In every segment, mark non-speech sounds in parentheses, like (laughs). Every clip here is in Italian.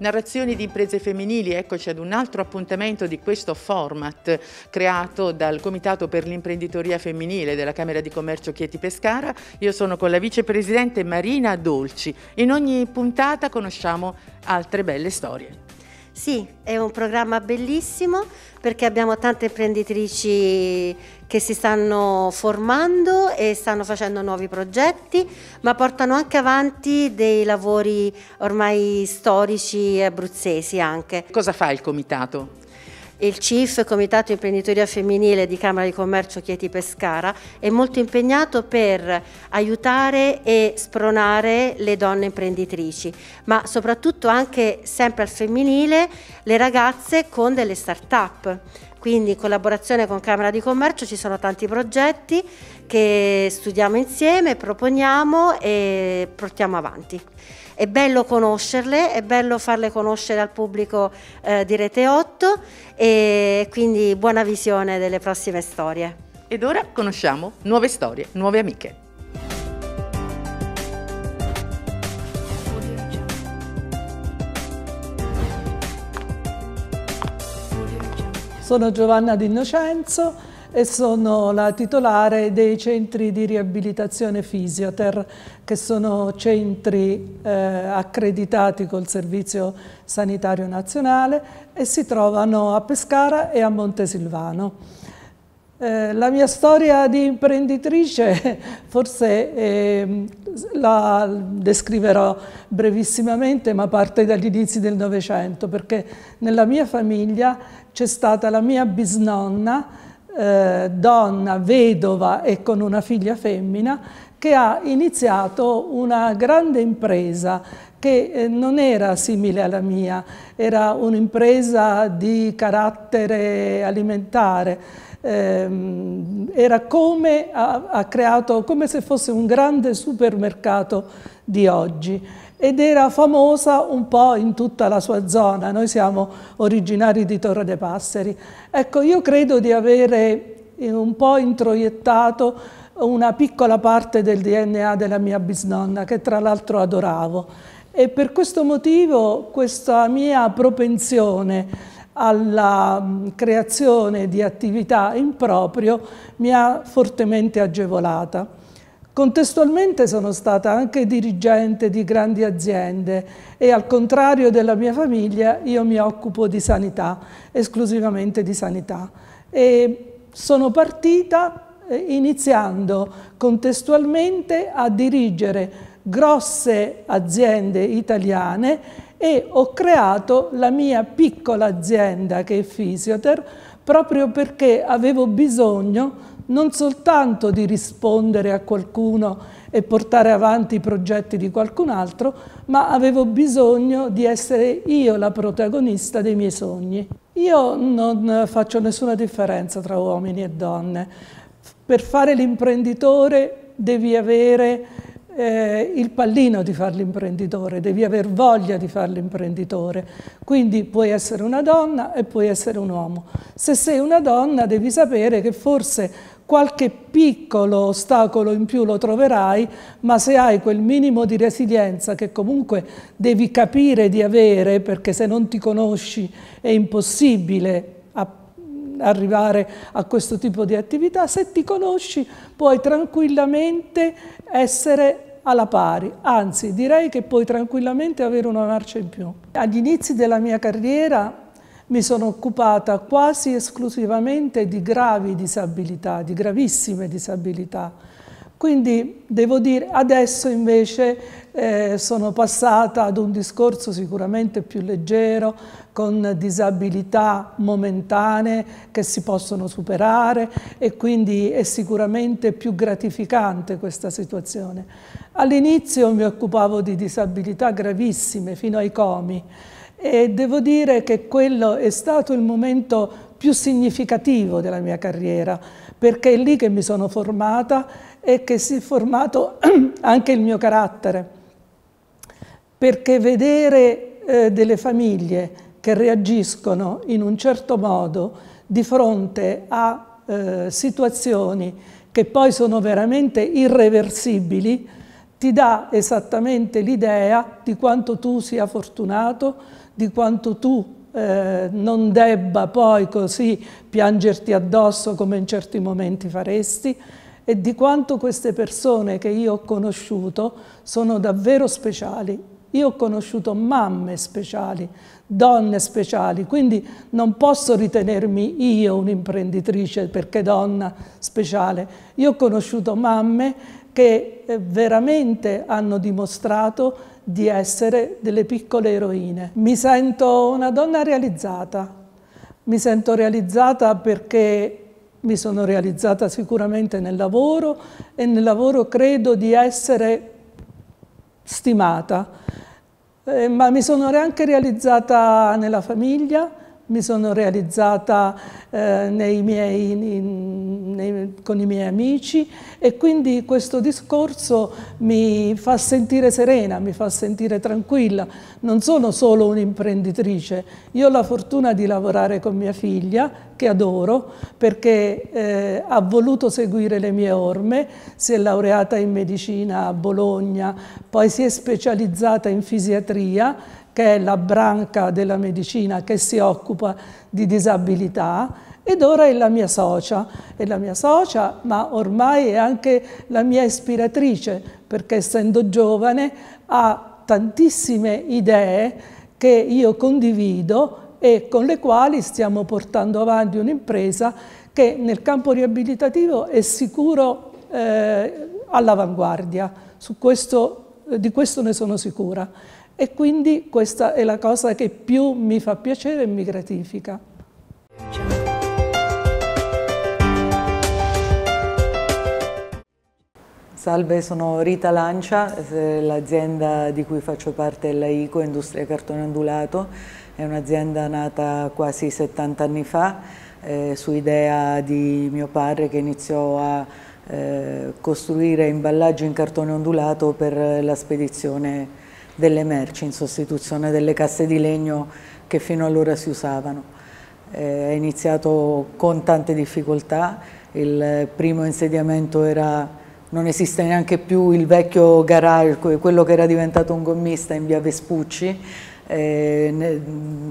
Narrazioni di imprese femminili, eccoci ad un altro appuntamento di questo format creato dal Comitato per l'imprenditoria femminile della Camera di Commercio Chieti Pescara. Io sono con la vicepresidente Marina Dolci. In ogni puntata conosciamo altre belle storie. Sì, è un programma bellissimo perché abbiamo tante imprenditrici che si stanno formando e stanno facendo nuovi progetti, ma portano anche avanti dei lavori ormai storici e abruzzesi anche. Cosa fa il comitato? Il CIF, Comitato Imprenditoria Femminile di Camera di Commercio Chieti Pescara, è molto impegnato per aiutare e spronare le donne imprenditrici, ma soprattutto anche sempre al femminile le ragazze con delle start-up quindi in collaborazione con Camera di Commercio ci sono tanti progetti che studiamo insieme, proponiamo e portiamo avanti. È bello conoscerle, è bello farle conoscere al pubblico eh, di Rete 8 e quindi buona visione delle prossime storie. Ed ora conosciamo nuove storie, nuove amiche. Sono Giovanna D'Innocenzo e sono la titolare dei centri di riabilitazione Fisioter, che sono centri eh, accreditati col Servizio Sanitario Nazionale e si trovano a Pescara e a Montesilvano. Eh, la mia storia di imprenditrice (laughs) forse eh, la descriverò brevissimamente, ma parte dagli inizi del Novecento, perché nella mia famiglia c'è stata la mia bisnonna, eh, donna, vedova e con una figlia femmina, che ha iniziato una grande impresa che eh, non era simile alla mia, era un'impresa di carattere alimentare, ehm, era come ha, ha creato, come se fosse un grande supermercato di oggi ed era famosa un po' in tutta la sua zona. Noi siamo originari di Torre dei Passeri. Ecco, io credo di avere eh, un po' introiettato una piccola parte del DNA della mia bisnonna, che tra l'altro adoravo e per questo motivo questa mia propensione alla mm, creazione di attività in proprio mi ha fortemente agevolata. Contestualmente sono stata anche dirigente di grandi aziende e al contrario della mia famiglia io mi occupo di sanità, esclusivamente di sanità. E sono partita eh, iniziando contestualmente a dirigere grosse aziende italiane e ho creato la mia piccola azienda che è Fisioter proprio perché avevo bisogno non soltanto di rispondere a qualcuno e portare avanti i progetti di qualcun altro, ma avevo bisogno di essere io la protagonista dei miei sogni. Io non faccio nessuna differenza tra uomini e donne. Per fare l'imprenditore devi avere eh, il pallino di fare l'imprenditore, devi aver voglia di fare l'imprenditore. Quindi puoi essere una donna e puoi essere un uomo. Se sei una donna devi sapere che forse qualche piccolo ostacolo in più lo troverai, ma se hai quel minimo di resilienza che comunque devi capire di avere, perché se non ti conosci è impossibile arrivare a questo tipo di attività, se ti conosci puoi tranquillamente essere alla pari, anzi direi che puoi tranquillamente avere una marcia in più. Agli inizi della mia carriera mi sono occupata quasi esclusivamente di gravi disabilità, di gravissime disabilità. Quindi devo dire adesso invece eh, sono passata ad un discorso sicuramente più leggero, con disabilità momentanee che si possono superare e quindi è sicuramente più gratificante questa situazione. All'inizio mi occupavo di disabilità gravissime, fino ai comi, e devo dire che quello è stato il momento più significativo della mia carriera, perché è lì che mi sono formata e che si è formato (clears throat) anche il mio carattere perché vedere eh, delle famiglie che reagiscono in un certo modo di fronte a eh, situazioni che poi sono veramente irreversibili, ti dà esattamente l'idea di quanto tu sia fortunato, di quanto tu eh, non debba poi così piangerti addosso come in certi momenti faresti e di quanto queste persone che io ho conosciuto sono davvero speciali io ho conosciuto mamme speciali, donne speciali, quindi non posso ritenermi io un'imprenditrice perché donna speciale. Io ho conosciuto mamme che eh, veramente hanno dimostrato di essere delle piccole eroine. Mi sento una donna realizzata, mi sento realizzata perché mi sono realizzata sicuramente nel lavoro e nel lavoro credo di essere stimata eh, ma mi sono anche realizzata nella famiglia, mi sono realizzata eh, nei miei, in, nei, con i miei amici e quindi questo discorso mi fa sentire serena, mi fa sentire tranquilla. Non sono solo un'imprenditrice, io ho la fortuna di lavorare con mia figlia, che adoro, perché eh, ha voluto seguire le mie orme, si è laureata in medicina a Bologna, poi si è specializzata in fisiatria che è la branca della medicina che si occupa di disabilità, ed ora è la mia socia, è la mia socia, ma ormai è anche la mia ispiratrice, perché essendo giovane ha tantissime idee che io condivido e con le quali stiamo portando avanti un'impresa che nel campo riabilitativo è sicuro eh, all'avanguardia, questo, eh, di questo ne sono sicura. E quindi questa è la cosa che più mi fa piacere e mi gratifica. Salve, sono Rita Lancia, eh, l'azienda di cui faccio parte è la ICO, Industria Cartone Ondulato, è un'azienda nata quasi 70 anni fa eh, su idea di mio padre che iniziò a eh, costruire imballaggi in cartone ondulato per la spedizione delle merci in sostituzione delle casse di legno che fino allora si usavano. Eh, è iniziato con tante difficoltà, il primo insediamento era, non esiste neanche più il vecchio garage, quello che era diventato un gommista in via Vespucci, eh, ne,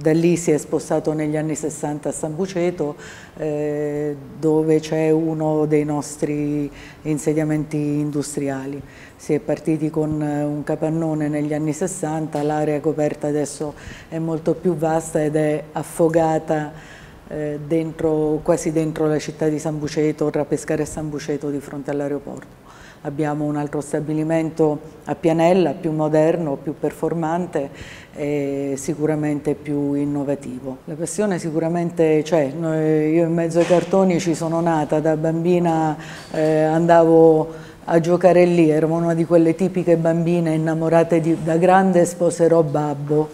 da lì si è spostato negli anni 60 a San Buceto eh, dove c'è uno dei nostri insediamenti industriali. Si è partiti con eh, un capannone negli anni 60, l'area coperta adesso è molto più vasta ed è affogata eh, Dentro, quasi dentro la città di San Buceto, tra Pescara e San Buceto di fronte all'aeroporto abbiamo un altro stabilimento a Pianella più moderno, più performante e sicuramente più innovativo. La passione sicuramente c'è, eh, io in mezzo ai cartoni ci sono nata, da bambina eh, andavo a giocare lì, ero una di quelle tipiche bambine innamorate di, da grande sposerò babbo.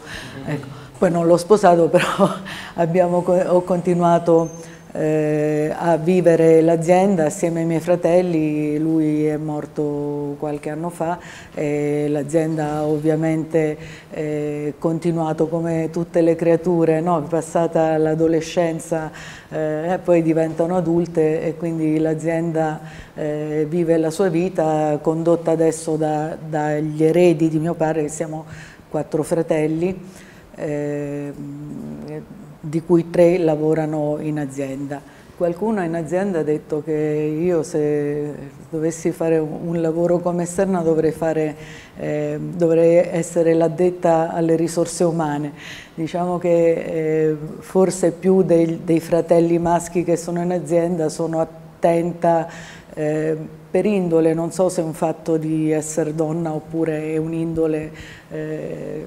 Ecco. Poi non l'ho sposato, (laughs) però abbiamo, ho continuato a eh, a vivere l'azienda assieme ai miei fratelli, lui è morto qualche anno fa e l'azienda ovviamente eh, continuato come tutte le creature, no? passata l'adolescenza eh, poi diventano adulte e quindi l'azienda eh, vive la sua vita condotta adesso da, dagli eredi di mio padre che siamo quattro fratelli. Ehm, di cui tre lavorano in azienda. Qualcuno in azienda ha detto che io se dovessi fare un lavoro come esterna dovrei, fare, eh, dovrei essere l'addetta alle risorse umane. Diciamo che eh, forse più dei, dei, fratelli maschi che sono in azienda sono attenta eh, per indole, non so se è un fatto di essere donna oppure è un'indole ehm,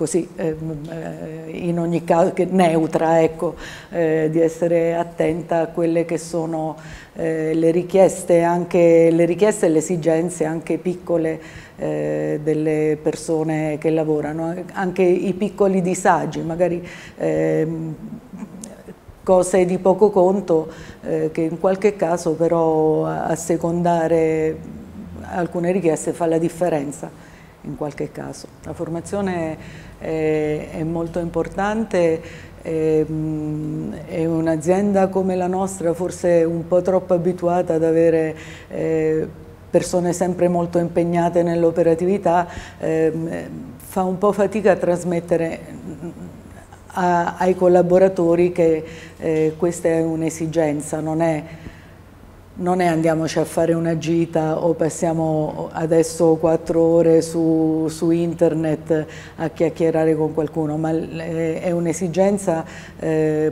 così ehm, eh, in ogni caso neutra, ecco, eh, di essere attenta a quelle che sono eh, le richieste, anche, le richieste e le esigenze anche piccole delle persone che lavorano, anche i piccoli disagi, magari eh, cose di poco conto eh, che in qualche caso però a secondare alcune richieste fa la differenza in qualche caso. La formazione è eh, è molto importante e un'azienda come la nostra forse un po' troppo abituata ad avere eh, persone sempre molto impegnate nell'operatività eh, fa un po' fatica a trasmettere ai collaboratori che eh, questa è un'esigenza, non è non è andiamoci a fare una gita o passiamo adesso quattro ore su, su internet a chiacchierare con qualcuno, ma è un'esigenza eh,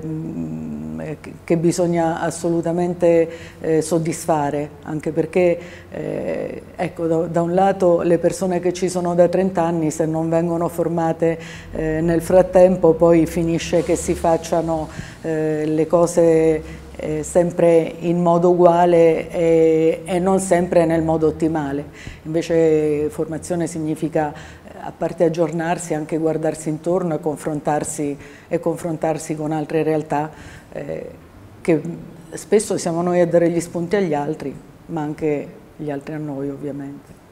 che bisogna assolutamente eh, soddisfare, anche perché eh, ecco, da, da, un lato le persone che ci sono da 30 anni se non vengono formate eh, nel frattempo poi finisce che si facciano eh, le cose eh, sempre in modo uguale e, e, non sempre nel modo ottimale. Invece formazione significa, eh, a parte aggiornarsi, anche guardarsi intorno e confrontarsi, e confrontarsi con altre realtà eh, che spesso siamo noi a dare gli spunti agli altri, ma anche gli altri a noi ovviamente.